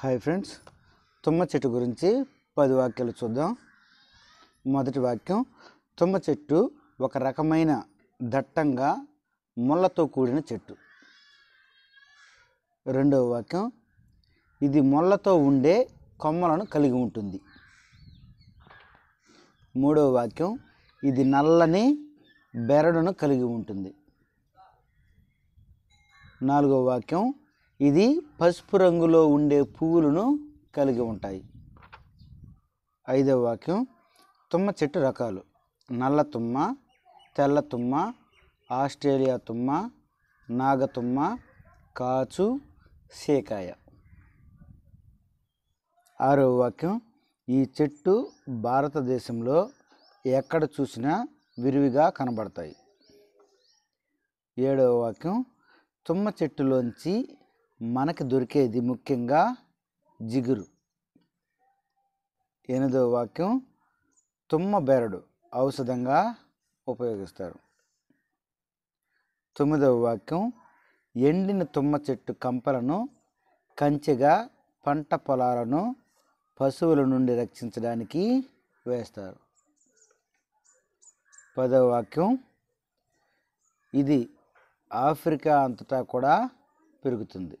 hi friends తుమ్మ చెట్టు గురించి పది వాక్యాలు చూద్దాం మొదటి వాక్యం తుమ్మ చెట్టు ఒక రకమైన దట్టంగా ముళ్ళతో కూడిన చెట్టు రెండవ వాక్యం ఇది ముళ్ళతో ఉండే కొమ్మలను కలిగి ఉంటుంది మూడవ వాక్యం ఇది నల్లని బెరడును కలిగి ఉంటుంది నాలుగవ వాక్యం ఇది పసుపు రంగులో ఉండే పువ్వులను కలిగి ఉంటాయి ఐదవ వాక్యం తుమ్మ చెట్టు రకాలు నల్ల తుమ్మ తెల్ల తుమ్మ ఆస్ట్రేలియా తుమ్మ నాగతుమ్మ కాచు సేకాయ ఆరవ వాక్యం ఈ చెట్టు భారతదేశంలో ఎక్కడ చూసినా విరివిగా కనబడతాయి ఏడవ వాక్యం తుమ్మ చెట్టులోంచి మనకు దొరికేది ముఖ్యంగా జిగురు ఎనిమిదవ వాక్యం తుమ్మ బెరడు ఔషధంగా ఉపయోగిస్తారు తొమ్మిదవ వాక్యం ఎండిన తుమ్మ చెట్టు కంపలను కంచెగా పంట పొలాలను పశువుల నుండి రక్షించడానికి వేస్తారు పదవ వాక్యం ఇది ఆఫ్రికా అంతటా కూడా పెరుగుతుంది